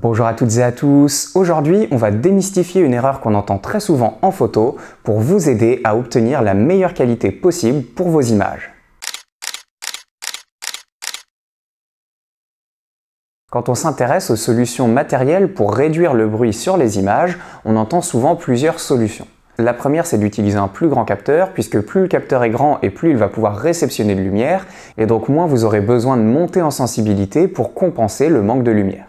Bonjour à toutes et à tous, aujourd'hui on va démystifier une erreur qu'on entend très souvent en photo pour vous aider à obtenir la meilleure qualité possible pour vos images. Quand on s'intéresse aux solutions matérielles pour réduire le bruit sur les images, on entend souvent plusieurs solutions. La première, c'est d'utiliser un plus grand capteur, puisque plus le capteur est grand et plus il va pouvoir réceptionner de lumière, et donc moins vous aurez besoin de monter en sensibilité pour compenser le manque de lumière.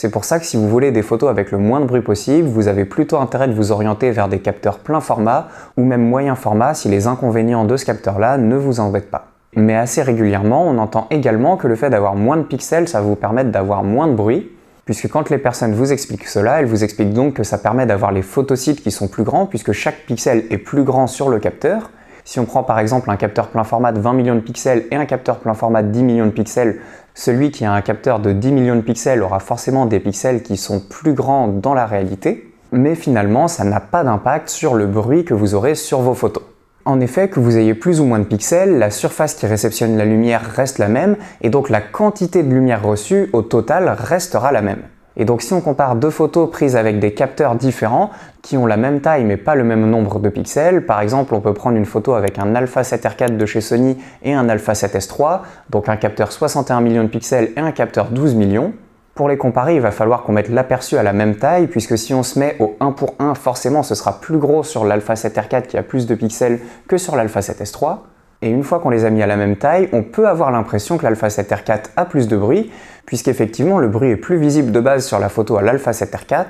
C'est pour ça que si vous voulez des photos avec le moins de bruit possible, vous avez plutôt intérêt de vous orienter vers des capteurs plein format ou même moyen format si les inconvénients de ce capteur-là ne vous embêtent pas. Mais assez régulièrement, on entend également que le fait d'avoir moins de pixels, ça vous permet d'avoir moins de bruit, puisque quand les personnes vous expliquent cela, elles vous expliquent donc que ça permet d'avoir les photosites qui sont plus grands, puisque chaque pixel est plus grand sur le capteur. Si on prend par exemple un capteur plein format de 20 millions de pixels et un capteur plein format de 10 millions de pixels, celui qui a un capteur de 10 millions de pixels aura forcément des pixels qui sont plus grands dans la réalité, mais finalement ça n'a pas d'impact sur le bruit que vous aurez sur vos photos. En effet, que vous ayez plus ou moins de pixels, la surface qui réceptionne la lumière reste la même, et donc la quantité de lumière reçue au total restera la même. Et donc si on compare deux photos prises avec des capteurs différents, qui ont la même taille mais pas le même nombre de pixels, par exemple on peut prendre une photo avec un Alpha 7R4 de chez Sony et un Alpha 7S3, donc un capteur 61 millions de pixels et un capteur 12 millions, pour les comparer, il va falloir qu'on mette l'aperçu à la même taille, puisque si on se met au 1 pour 1, forcément ce sera plus gros sur l'Alpha 7R4 qui a plus de pixels que sur l'Alpha 7S3. Et une fois qu'on les a mis à la même taille, on peut avoir l'impression que l'Alpha 7R4 a plus de bruit, puisqu'effectivement le bruit est plus visible de base sur la photo à l'Alpha 7R4,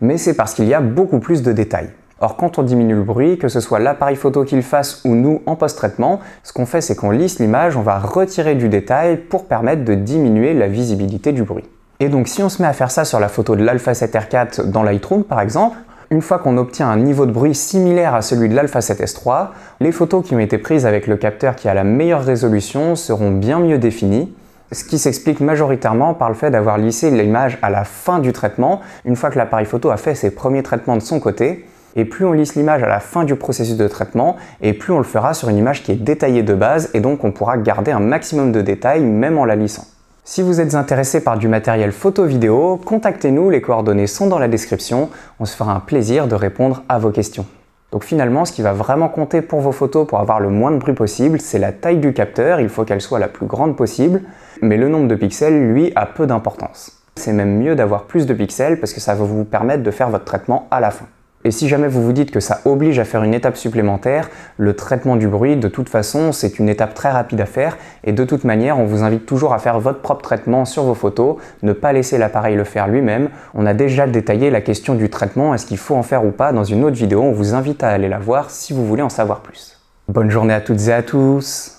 mais c'est parce qu'il y a beaucoup plus de détails. Or, quand on diminue le bruit, que ce soit l'appareil photo qu'il fasse ou nous en post-traitement, ce qu'on fait c'est qu'on lisse l'image, on va retirer du détail pour permettre de diminuer la visibilité du bruit. Et donc si on se met à faire ça sur la photo de l'Alpha 7R4 dans Lightroom par exemple, une fois qu'on obtient un niveau de bruit similaire à celui de l'Alpha 7S3, les photos qui ont été prises avec le capteur qui a la meilleure résolution seront bien mieux définies, ce qui s'explique majoritairement par le fait d'avoir lissé l'image à la fin du traitement, une fois que l'appareil photo a fait ses premiers traitements de son côté, et plus on lisse l'image à la fin du processus de traitement, et plus on le fera sur une image qui est détaillée de base, et donc on pourra garder un maximum de détails même en la lissant. Si vous êtes intéressé par du matériel photo-vidéo, contactez-nous, les coordonnées sont dans la description, on se fera un plaisir de répondre à vos questions. Donc finalement, ce qui va vraiment compter pour vos photos pour avoir le moins de bruit possible, c'est la taille du capteur, il faut qu'elle soit la plus grande possible, mais le nombre de pixels, lui, a peu d'importance. C'est même mieux d'avoir plus de pixels parce que ça va vous permettre de faire votre traitement à la fin. Et si jamais vous vous dites que ça oblige à faire une étape supplémentaire, le traitement du bruit, de toute façon, c'est une étape très rapide à faire et de toute manière, on vous invite toujours à faire votre propre traitement sur vos photos, ne pas laisser l'appareil le faire lui-même. On a déjà détaillé la question du traitement, est-ce qu'il faut en faire ou pas, dans une autre vidéo, on vous invite à aller la voir si vous voulez en savoir plus. Bonne journée à toutes et à tous